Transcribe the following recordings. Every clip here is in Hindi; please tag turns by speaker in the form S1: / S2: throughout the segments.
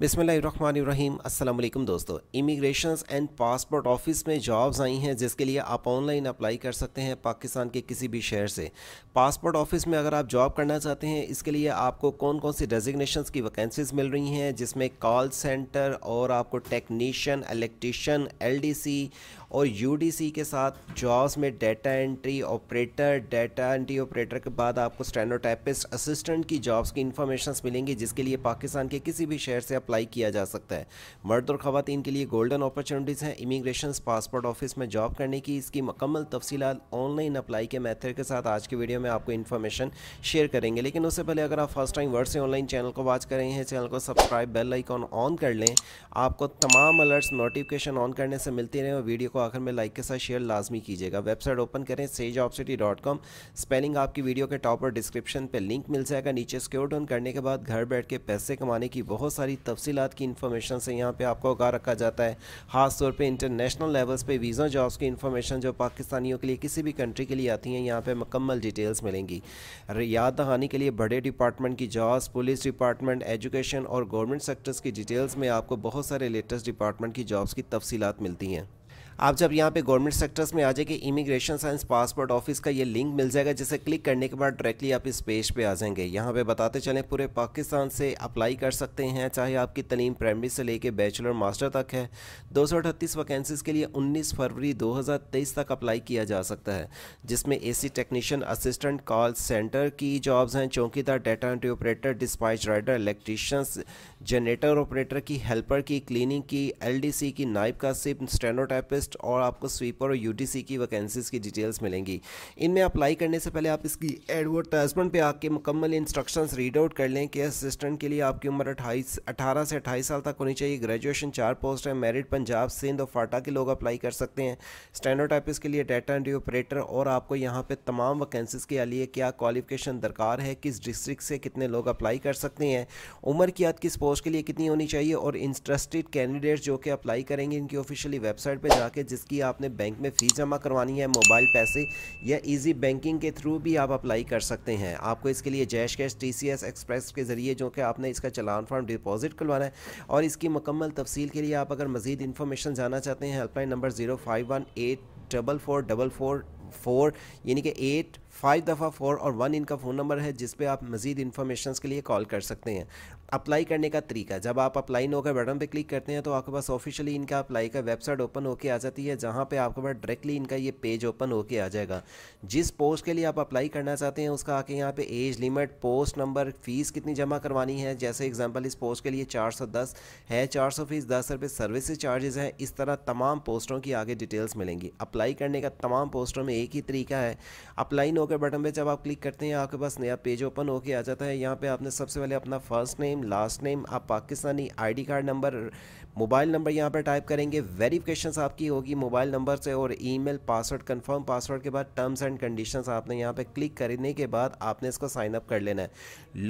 S1: बिसमीम अल्लाम दोस्तों इमिग्रेशन एंड पासपोर्ट ऑफिस में जॉब्स आई हैं जिसके लिए आप ऑनलाइन अप्लाई कर सकते हैं पाकिस्तान के किसी भी शहर से पासपोर्ट ऑफिस में अगर आप जॉब करना चाहते हैं इसके लिए आपको कौन कौन सी डेजिग्नेशन की वैकेंसीज मिल रही हैं जिसमें कॉल सेंटर और आपको टेक्नीशियन इलेक्ट्रीशियन एल और यू के साथ जॉब्स में data entry operator data entry operator के बाद आपको स्टेनोटाइपिस्ट असिस्टेंट की जॉब्स की इन्फॉर्मेशन मिलेंगी जिसके लिए पाकिस्तान के किसी भी शहर से अप्लाई किया जा सकता है मर्द और ख़वान के लिए गोल्डन अपॉर्चुनिटीज़ हैं इमिग्रेशन पासपोर्ट ऑफिस में जॉब करने की इसकी मकम्मल तफसी ऑनलाइन अप्लाई के मैथड के साथ आज की वीडियो में आपको इन्फॉर्मेशन शेयर करेंगे लेकिन उससे पहले अगर आप फर्स्ट टाइम वर्ड से ऑनलाइन चैनल को वॉच कर रहे हैं चैनल को सब्सक्राइब बेल आइकॉन ऑन कर लें आपको तमाम अलर्ट्स नोटिफिकेशन ऑन करने से मिलती रहे और वीडियो को आखिर में लाइक के साथ शेयर लाजमी कीजिएगा वेबसाइट ओपन करें sage of city dot com spelling आपकी वीडियो के टॉप और डिस्क्रिप्शन पर लिंक मिल जाएगा नीचे स्क्योर डाउन करने के बाद घर बैठ के पैसे कमाने की बहुत सारी तफसीत की इन्फॉर्मेशन से यहाँ पर आपको आगा रखा जाता है खासतौर पर इंटरनेशनल लेवल्स पर वीज़ा जॉब्स की इन्फॉर्मेशन जो पाकिस्तानियों के लिए किसी भी कंट्री के लिए आती हैं यहाँ पर मुकम्मल डिटेल्स मिलेंगी याद दहानी के लिए बड़े डिपार्टमेंट की जॉब्स पुलिस डिपार्टमेंट एजुकेशन और गवर्नमेंट सेक्टर्स की डिटेल्स में आपको बहुत सारे लेटेस्ट डिपार्टमेंट की जॉब्स की तफसीत मिलती हैं आप जब यहाँ पे गवर्नमेंट सेक्टर्स में आ जाएंगे इमिग्रेशन साइंस पासपोर्ट ऑफिस का ये लिंक मिल जाएगा जिसे क्लिक करने के बाद डायरेक्टली आप इस पेज पे आ जाएंगे यहाँ पे बताते चले पूरे पाकिस्तान से अप्लाई कर सकते हैं चाहे आपकी तलीम प्राइमरी से लेके बैचलर मास्टर तक है दो सौ वैकेंसीज़ के लिए उन्नीस फरवरी दो तक अप्लाई किया जा सकता है जिसमें a technician assistant call centre की जॉब्स हैं चौकीदार data entry operator dispatch rider electricians generator operator की हेल्पर की क्लीनिंग की एलडीसी की नाइप का सिप स्टेनोटाइपिस्ट लिस्ट और आपको स्वीपर और यूटीसी की वैकेंसीज़ की डिटेल्स मिलेंगी इनमें अप्लाई करने से पहले आप इसकी एडवर्टाइजमेंट पर आके मुकम्मल इंस्ट्रक्शंस रीड आउट कर लें कि असिस्टेंट के लिए आपकी उम्र अट्ठाईस अठारह से अट्ठाईस साल तक होनी चाहिए ग्रेजुएशन चार पोस्ट है मेरिट पंजाब सिंध और फाटा के लोग अप्लाई कर सकते हैं स्टैंडर्ड स्टैंडोटाइपिस के लिए डाटा एंट्री ऑपरेटर और आपको यहाँ पे तमाम वैकेंसीज़ के लिए क्या क्वालिफिकेशन दरकार है किस डिस्ट्रिक्ट से कितने लोग अप्लाई कर सकते हैं उम्र की याद किस पोस्ट के लिए कितनी होनी चाहिए और इंटरेस्टेड कैंडिडेट्स जो कि अप्लाई करेंगे इनकी ऑफिशियली वेबसाइट पर जाके करके जिसकी आपने बैंक में फ़ीस जमा करवानी है मोबाइल पैसे या इजी बैंकिंग के थ्रू भी आप अप्लाई कर सकते हैं आपको इसके लिए Jazz Cash T C S express के ज़रिए जो कि आपने इसका चलान फॉर्म डिपॉजिट करवाना है और इसकी मुकम्मल तफसील के लिए आप अगर मज़ीद इन्फॉर्मेशन जाना चाहते हैं helpline number zero five one eight double four double four four यानी कि एट फाइव दफ़ा फोर और वन इनका फ़ोन नंबर है जिस पे आप मज़ीद इन्फॉर्मेशन के लिए कॉल कर सकते हैं अप्लाई करने का तरीका जब आप अप्लाई नो का बटन पे क्लिक करते हैं तो आपके पास ऑफिशियली इनका अप्लाई का वेबसाइट ओपन होके आ जाती है जहाँ पे आपके पास डायरेक्टली इनका ये पेज ओपन होके आ जाएगा जिस पोस्ट के लिए आप अप्लाई करना चाहते हैं उसका आके यहाँ पर age limit post number fees कितनी जमा करवानी है जैसे एग्जाम्पल इस पोस्ट के लिए चार सौ दस है चार सौ फीस दस रुपये सर्विस चार्जेज़ हैं इस तरह तमाम पोस्टों की आगे डिटेल्स मिलेंगी अप्लाई करने का तमाम पोस्टों में एक ही तरीका है अप्लाई नो होकर बटन पे जब आप क्लिक करते हैं आपके पास नया पेज ओपन होके आ जाता है यहाँ पे आपने सबसे पहले अपना फर्स्ट नेम लास्ट नेम आप Pakistani ID card number mobile number यहाँ पर टाइप करेंगे वेरिफिकेशन आपकी होगी मोबाइल नंबर से और ईमेल पासवर्ड कन्फर्म पासवर्ड के बाद टर्म्स एंड कंडीशन आपने यहाँ पर क्लिक करने के बाद आपने इसको साइनअप कर लेना है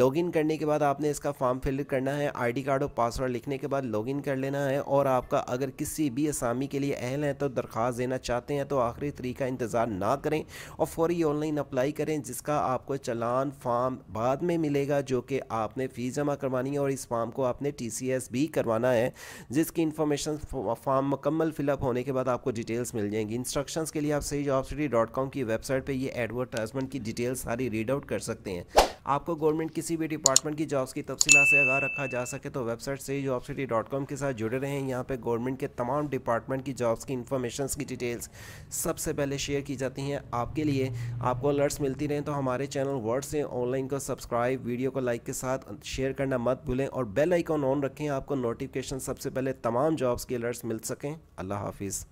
S1: लॉगिन करने के बाद आपने इसका फॉर्म फिल करना है आई कार्ड और पासवर्ड लिखने के बाद लॉगिन कर लेना है और आपका अगर किसी भी असामी के लिए अहल है तो दरख्वास्त देना चाहते हैं तो आखिरी तरीका इंतज़ार ना करें और फौरी ऑनलाइन अप्लाई करें जिसका आपको चलान फार्म बाद में मिलेगा जो कि आपने फ़ीस जमा करवानी है और इस फार्म को आपने टी भी करवाना है जिसकी इन्फॉर्मेशन फार्म मुकम्मल फिलअप होने के बाद आपको डिटेल्स मिल जाएंगी इंस्ट्रक्शंस के लिए आप सही जॉब स्टडी डॉट कॉम की वेबसाइट पर ये एडवर्टाइजमेंट की डिटेल्स सारी रीड आउट कर सकते हैं आपको गवर्नमेंट किसी भी डिपार्टमेंट की जॉब्स की तफसीला से आगा रखा जा सके तो वेबसाइट से जॉब सिटी डॉट कॉम के साथ जुड़े रहें यहाँ पे गवर्नमेंट के तमाम डिपार्टमेंट की जॉब्स की इन्फॉर्मेशन की डिटेल्स सबसे पहले शेयर की जाती हैं आपके लिए आपको आपको अलर्ट्स मिलती रहें तो हमारे चैनल वर्ड से ऑनलाइन को सब्सक्राइब वीडियो को लाइक के साथ शेयर करना मत भूलें और बेल आइकॉन ऑन रखें आपको नोटिफिकेशन सबसे पहले तमाम जॉब्स के अलर्ट्स मिल सकें अल्लाह हाफिज़